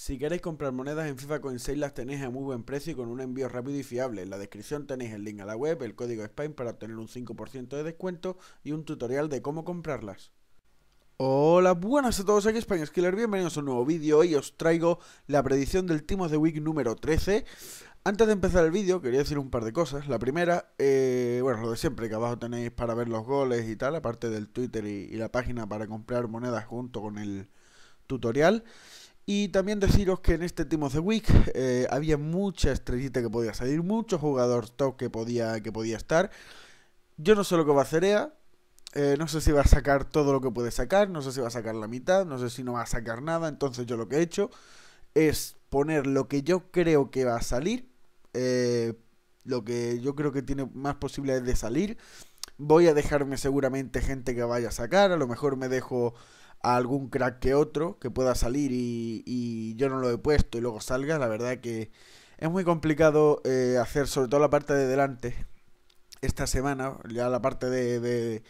Si queréis comprar monedas en FIFA con 6 las tenéis a muy buen precio y con un envío rápido y fiable. En la descripción tenéis el link a la web, el código SPAIN para obtener un 5% de descuento y un tutorial de cómo comprarlas. Hola, buenas a todos, aquí Spain Skiller, bienvenidos a un nuevo vídeo. Hoy os traigo la predicción del Team of the Week número 13. Antes de empezar el vídeo, quería decir un par de cosas. La primera, eh, bueno, lo de siempre, que abajo tenéis para ver los goles y tal, aparte del Twitter y la página para comprar monedas junto con el tutorial. Y también deciros que en este Team of the Week eh, había mucha estrellita que podía salir, mucho jugador top que podía, que podía estar. Yo no sé lo que va a hacer EA, eh, no sé si va a sacar todo lo que puede sacar, no sé si va a sacar la mitad, no sé si no va a sacar nada. Entonces yo lo que he hecho es poner lo que yo creo que va a salir, eh, lo que yo creo que tiene más posibilidades de salir. Voy a dejarme seguramente gente que vaya a sacar, a lo mejor me dejo a algún crack que otro que pueda salir y, yo no lo he puesto y luego salga. La verdad que es muy complicado eh, hacer, sobre todo la parte de delante, esta semana, ya la parte de,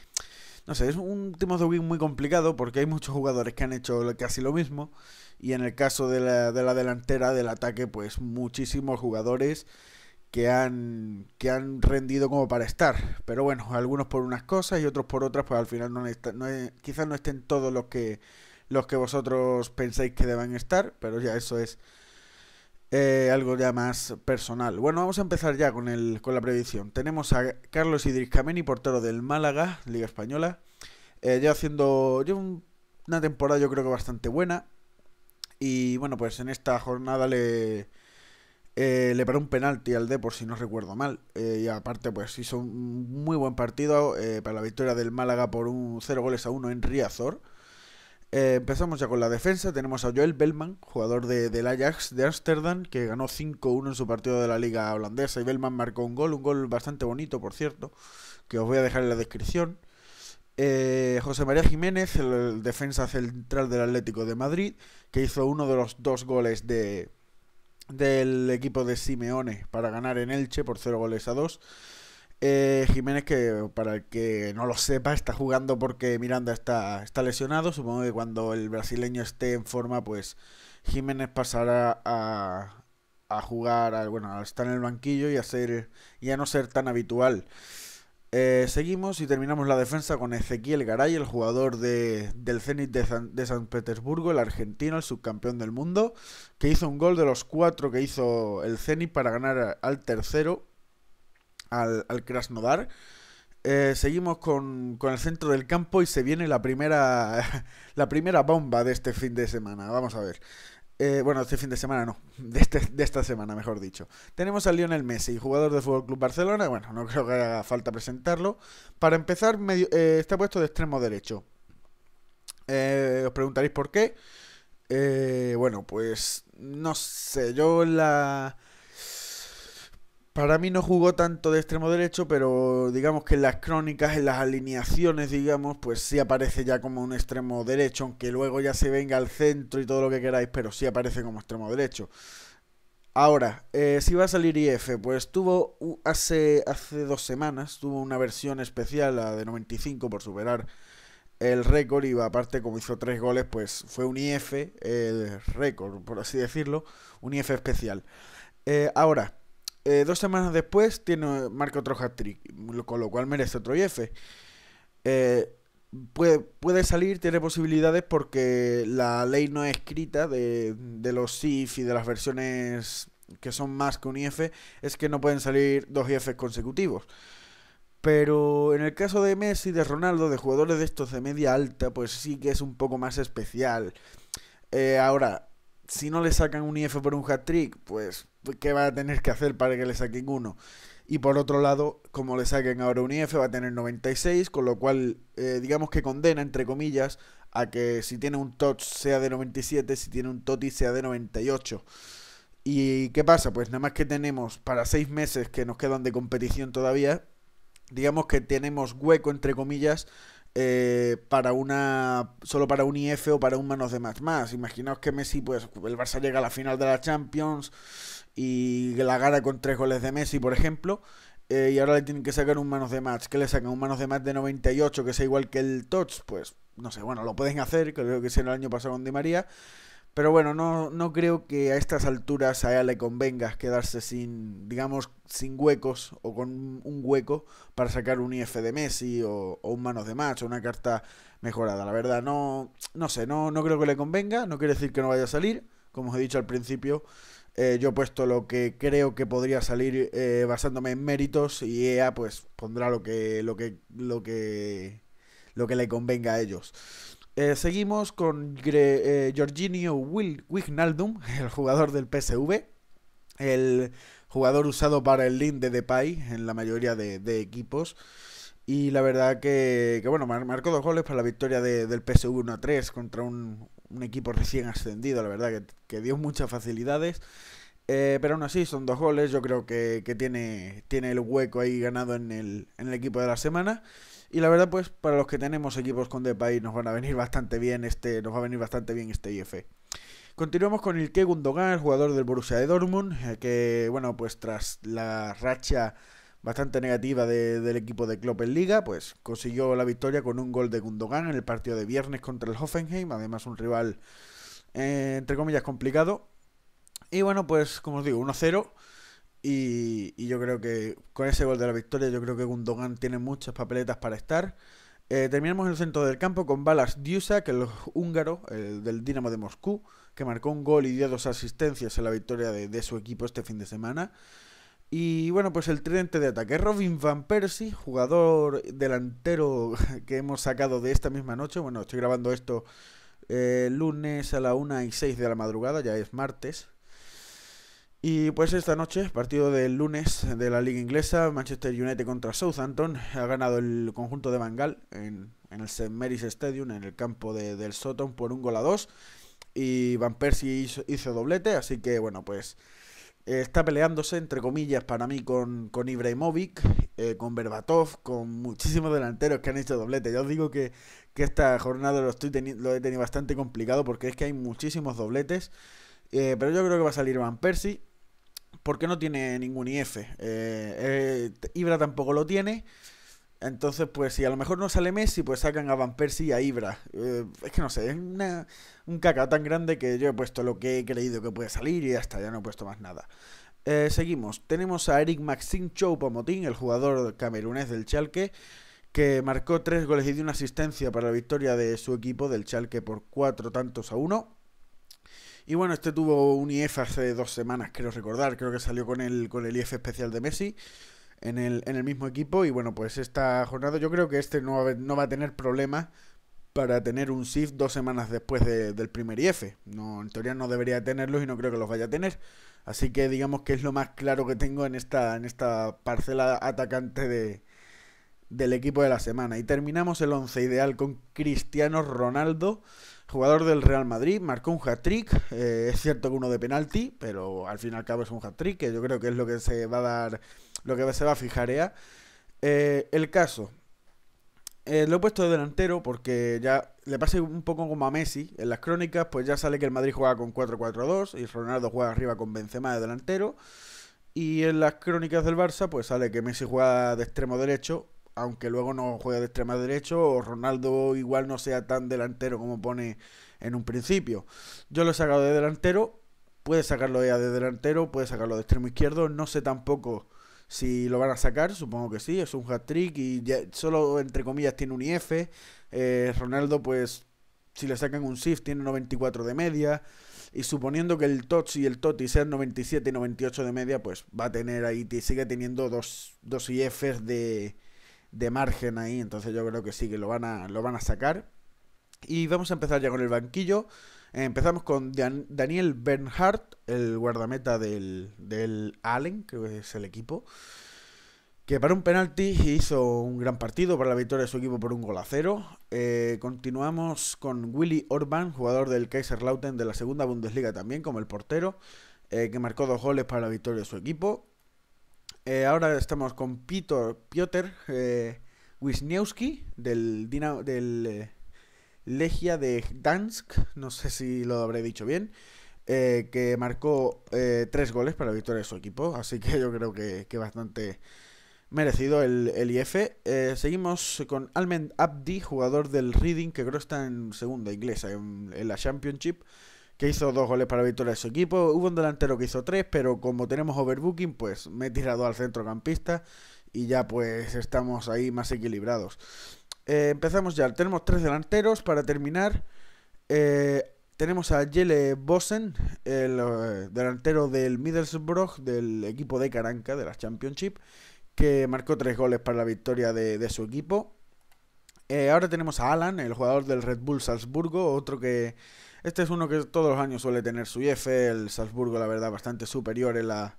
no sé, es un Team de Win muy complicado porque hay muchos jugadores que han hecho casi lo mismo. Y en el caso de la, de la delantera, del ataque, pues muchísimos jugadores que han, que han rendido como para estar. Pero bueno, algunos por unas cosas y otros por otras, pues al final no, no quizás no estén todos los que, los que vosotros pensáis que deban estar, pero ya eso es eh, algo ya más personal. Bueno, vamos a empezar ya con, el, con la predicción. Tenemos a Carlos Idris Cameni, portero del Málaga, Liga Española. Eh, ya haciendo una temporada yo creo que bastante buena. Y bueno, pues en esta jornada le eh, le paró un penalti al por si no recuerdo mal. Eh, y aparte, pues hizo un muy buen partido eh, para la victoria del Málaga por un 0 goles a 1 en Riazor. empezamos ya con la defensa. Tenemos a Joel Bellman, jugador del Ajax de Ámsterdam, que ganó 5-1 en su partido de la Liga Holandesa. Y Bellman marcó un gol, un gol bastante bonito, por cierto, que os voy a dejar en la descripción. José María Jiménez, el defensa central del Atlético de Madrid, que hizo uno de los dos goles de, del equipo de Simeone para ganar en Elche por 0 goles a 2. Eh, Jiménez, que para el que no lo sepa, está jugando porque Miranda está, está lesionado. Supongo que cuando el brasileño esté en forma, pues Jiménez pasará a, a jugar, a, bueno, a estar en el banquillo y a, ser, y a no ser tan habitual. Eh, seguimos y terminamos la defensa con Ezequiel Garay, el jugador de, del Zenit de San, Petersburgo, el argentino, el subcampeón del mundo, que hizo un gol de los cuatro que hizo el Zenit para ganar al tercero, al, Krasnodar. Eh, seguimos con, con, el centro del campo y se viene la primera, la primera bomba de este fin de semana. Vamos a ver. Eh, bueno, este fin de semana no, este, de, esta semana, mejor dicho. Tenemos a Lionel Messi, jugador de Fútbol Club Barcelona. Bueno, no creo que haga falta presentarlo. Para empezar, eh, está puesto de extremo derecho. Eh, os preguntaréis por qué. bueno, pues no sé, yo la para mí no jugó tanto de extremo derecho, pero digamos que en las crónicas, en las alineaciones, digamos, pues sí aparece ya como un extremo derecho, aunque luego ya se venga al centro y todo lo que queráis, pero sí aparece como extremo derecho. Ahora, eh, si va a salir IF, pues tuvo hace, hace dos semanas, tuvo una versión especial, la de 95, por superar el récord, y aparte como hizo tres goles, pues fue un IF, el récord, por así decirlo, un IF especial. Eh, ahora, eh, dos semanas después tiene, marca otro hat-trick, con lo cual merece otro IF. Eh, puede, salir, tiene posibilidades porque la ley no escrita de, los SIF y de las versiones que son más que un IF, es que no pueden salir dos IF consecutivos. Pero en el caso de Messi, de Ronaldo, de jugadores de estos de media alta, pues sí que es un poco más especial. Eh, ahora, si no le sacan un IF por un hat-trick, pues, ¿qué va a tener que hacer para que le saquen uno? Y por otro lado, como le saquen ahora un IF, va a tener 96, con lo cual, eh, digamos que condena, entre comillas, a que si tiene un TOTS sea de 97, si tiene un toti sea de 98. ¿Y qué pasa? Pues nada más que tenemos para seis meses que nos quedan de competición todavía, digamos que tenemos hueco, entre comillas, eh, para una solo para un IF o para un manos de más más. Imaginaos que Messi, pues el Barça llega a la final de la Champions y la gana con tres goles de Messi, por ejemplo. Eh, y ahora le tienen que sacar un manos de match. ¿Qué le sacan? Un manos de match de 98 que sea igual que el Tots? Pues no sé, bueno, lo pueden hacer, creo que en el año pasado con Di María. Pero bueno, no, no creo que a estas alturas a ella le convenga quedarse sin, digamos, sin huecos o con un hueco para sacar un IF de Messi o, un manos de match o una carta mejorada. La verdad, no, no sé, no, no creo que le convenga, no quiere decir que no vaya a salir. Como os he dicho al principio, eh, yo he puesto lo que creo que podría salir eh, basándome en méritos y EA pues pondrá lo que, lo que, lo que, lo que le convenga a ellos. Eh, seguimos con Gre eh, Wignaldum, el jugador del PSV, el jugador usado para el link de Depay en la mayoría de, equipos. Y la verdad que, bueno, marcó dos goles para la victoria del PSV 1-3 contra un, equipo recién ascendido, la verdad que, dio muchas facilidades. Eh, pero aún así, son dos goles, yo creo que, tiene, tiene el hueco ahí ganado en el, en el equipo de la semana. Y la verdad, pues, para los que tenemos equipos con Depay nos van a venir bastante bien este, nos va a venir bastante bien este IF. Continuamos con el que Gundogan, jugador del Borussia de Dortmund, eh, que, bueno, pues tras la racha bastante negativa del equipo de Klopp en Liga, pues consiguió la victoria con un gol de Gundogan en el partido de viernes contra el Hoffenheim, además un rival, eh, entre comillas, complicado. Y bueno, pues, como os digo, 1-0 y, yo creo que con ese gol de la victoria, yo creo que Gundogan tiene muchas papeletas para estar. Eh, terminamos en el centro del campo con Balas Diusak, el húngaro eh, del Dinamo de Moscú, que marcó un gol y dio dos asistencias en la victoria de, su equipo este fin de semana. Y bueno, pues el tridente de ataque. Robin Van Persie, jugador delantero que hemos sacado de esta misma noche. Bueno, estoy grabando esto eh, lunes a la 1 y 6 de la madrugada, ya es martes. Y pues esta noche, partido del lunes de la Liga Inglesa, Manchester United contra Southampton. Ha ganado el conjunto de Bangal en, en el St. Mary's Stadium, en el campo de, del Soton, por un gol a dos. Y Van Persie hizo, doblete, así que bueno, pues eh, está peleándose, entre comillas, para mí con, con Ibrahimovic, eh, con Berbatov, con muchísimos delanteros que han hecho doblete. Yo os digo que, esta jornada lo, estoy lo he tenido bastante complicado porque es que hay muchísimos dobletes. Eh, pero yo creo que va a salir Van Persie porque no tiene ningún IF. Eh, eh, Ibra tampoco lo tiene. Entonces, pues si a lo mejor no sale Messi, pues sacan a Van Persie y a Ibra. Eh, es que no sé, es un caca tan grande que yo he puesto lo que he creído que puede salir y hasta ya no he puesto más nada. seguimos. Tenemos a Eric Maxim Choupo-Moting, el jugador camerunés del Chalque, que marcó tres goles y dio una asistencia para la victoria de su equipo del Chalque por cuatro tantos a uno. Y bueno, este tuvo un IF hace dos semanas, creo recordar. Creo que salió con el, con el IF especial de Messi en el, en el mismo equipo. Y bueno, pues esta jornada yo creo que este no va, no va a tener problemas para tener un SIF dos semanas después del primer IF. No, en teoría no debería tenerlos y no creo que los vaya a tener. Así que digamos que es lo más claro que tengo en esta, en esta parcela atacante de, del equipo de la semana. Y terminamos el once ideal con Cristiano Ronaldo jugador del Real Madrid, marcó un hat-trick, eh, es cierto que uno de penalti, pero al fin y al cabo es un hat-trick, que yo creo que es lo que se va a dar, lo que se va a fijar ¿eh? Eh, el caso, lo he puesto de delantero porque ya le pasa un poco como a Messi, en las crónicas pues ya sale que el Madrid juega con 4-4-2 y Ronaldo juega arriba con Benzema de delantero. Y en las crónicas del Barça, pues sale que Messi juega de extremo derecho aunque luego no juega de extrema derecho o Ronaldo igual no sea tan delantero como pone en un principio. Yo lo he sacado de delantero, puede sacarlo ya de delantero, puede sacarlo de extremo izquierdo, no sé tampoco si lo van a sacar, supongo que sí, es un hat-trick y solo entre comillas tiene un IF, eh, Ronaldo pues si le sacan un SIF tiene 94 de media y suponiendo que el TOTS y el TOTI sean 97 y 98 de media, pues va a tener ahí, sigue teniendo dos, dos IFs de, de margen ahí, entonces yo creo que sí que lo van a, lo van a sacar. Y vamos a empezar ya con el banquillo. Eh, empezamos con Daniel Bernhardt, el guardameta del, Allen, creo que es el equipo, que para un penalti hizo un gran partido para la victoria de su equipo por un gol a cero. Eh, continuamos con Willy Orban, jugador del Kaiserslautern de la segunda Bundesliga también, como el portero, eh, que marcó dos goles para la victoria de su equipo. Eh, ahora estamos con Peter, Piotr eh, Wisniewski del, del eh, Legia de Gdansk, no sé si lo habré dicho bien, que marcó tres goles para la victoria de su equipo, así que yo creo que, bastante merecido el, el IF. seguimos con Almen Abdi, jugador del Reading, que creo está en segunda inglesa, en la Championship que hizo dos goles para la victoria de su equipo. Hubo un delantero que hizo tres, pero como tenemos overbooking, pues me he tirado al centrocampista y ya pues estamos ahí más equilibrados. Eh, empezamos ya, tenemos tres delanteros para terminar. Eh, tenemos a Jelle Bosen, el eh, delantero del Middlesbrough, del equipo de Caranca, de la Championship, que marcó tres goles para la victoria de su equipo. ahora tenemos a Alan, el jugador del Red Bull Salzburgo, otro que, este es uno que todos los años suele tener su IF, el Salzburgo la verdad bastante superior en la,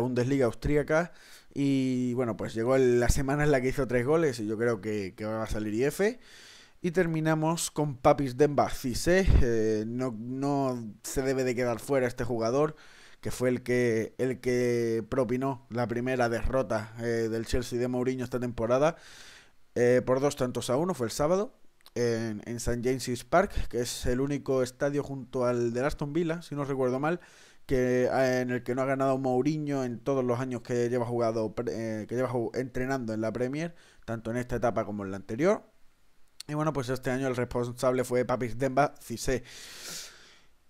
Bundesliga austríaca y bueno, pues llegó la semana en la que hizo tres goles y yo creo que, va a salir IF. Y terminamos con Papis Demba eh, no, no, se debe de quedar fuera este jugador, que fue el que, el que propinó la primera derrota eh, del Chelsea de Mourinho esta temporada. Eh, por dos tantos a uno, fue el sábado en, San St. James's Park, que es el único estadio junto al de Aston Villa, si no recuerdo mal, que ah, en el que no ha ganado Mourinho en todos los años que lleva jugado eh, que lleva entrenando en la Premier, tanto en esta etapa como en la anterior. Y bueno, pues este año el responsable fue Papis Demba Cissé.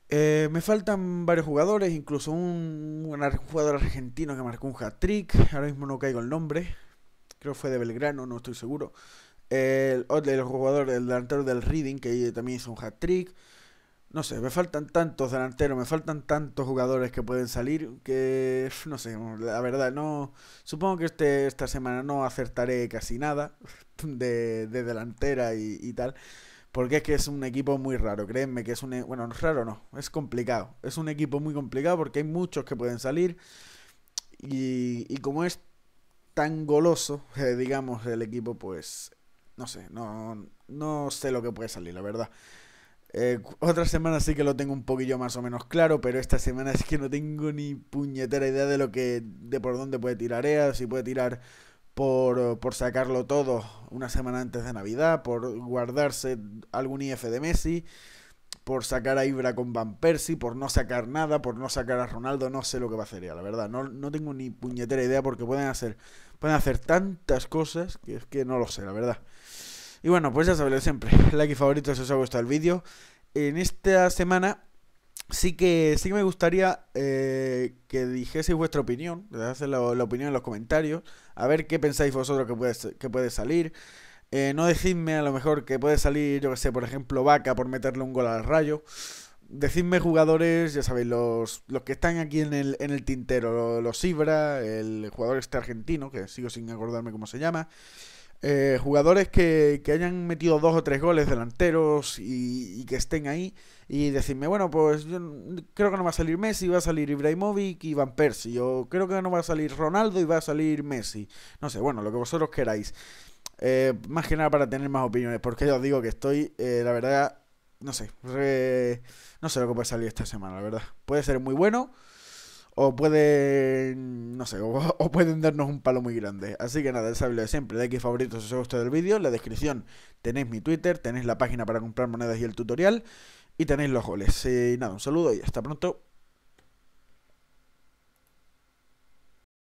Eh, me faltan varios jugadores, incluso un, jugador argentino que marcó un hat-trick, ahora mismo no caigo el nombre, creo que fue de Belgrano, no estoy seguro. El, el jugador, el delantero del Reading, que también hizo un hat-trick. No sé, me faltan tantos delanteros, me faltan tantos jugadores que pueden salir que, no sé, la verdad, no... Supongo que este, esta semana no acertaré casi nada de, de delantera y, tal. Porque es que es un equipo muy raro, Créeme que es un... E, bueno, raro no, es complicado. Es un equipo muy complicado porque hay muchos que pueden salir. Y, y como es tan goloso, eh, digamos, el equipo, pues no sé, no, no sé lo que puede salir, la verdad. Eh, otra semana sí que lo tengo un poquillo más o menos claro, pero esta semana es que no tengo ni puñetera idea de lo que, de por dónde puede tirar EA, si puede tirar por, sacarlo todo una semana antes de Navidad, por guardarse algún IF de Messi, por sacar a Ibra con Van Persie, por no sacar nada, por no sacar a Ronaldo, no sé lo que va a hacer, Ea, la verdad, no, no tengo ni puñetera idea porque pueden hacer, pueden hacer tantas cosas que es que no lo sé, la verdad. Y bueno, pues ya sabéis siempre, like y favorito si os ha gustado el vídeo. En esta semana sí que sí me gustaría eh, que dijeseis vuestra opinión, Haced la, opinión en los comentarios, a ver qué pensáis vosotros que puede, que puede salir. Eh, no decidme a lo mejor que puede salir, yo que sé, por ejemplo, Vaca por meterle un gol al rayo. Decidme jugadores, ya sabéis, los, los que están aquí en el, en el tintero, los, los Ibra, el jugador este argentino, que sigo sin acordarme cómo se llama. Eh, jugadores que, hayan metido dos o tres goles delanteros y, que estén ahí y decirme, bueno, pues yo creo que no va a salir Messi, va a salir Ibrahimovic y Van Persie, o creo que no va a salir Ronaldo y va a salir Messi, no sé, bueno, lo que vosotros queráis. Eh, más que nada para tener más opiniones, porque yo os digo que estoy, eh, la verdad, no sé, no sé lo que puede salir esta semana, la verdad. Puede ser muy bueno o pueden, no sé, o, pueden darnos un palo muy grande. Así que nada, el lo de siempre, de aquí favoritos si os ha gustado el vídeo, en la descripción tenéis mi Twitter, tenéis la página para comprar monedas y el tutorial, y tenéis los goles. Y nada, un saludo y hasta pronto.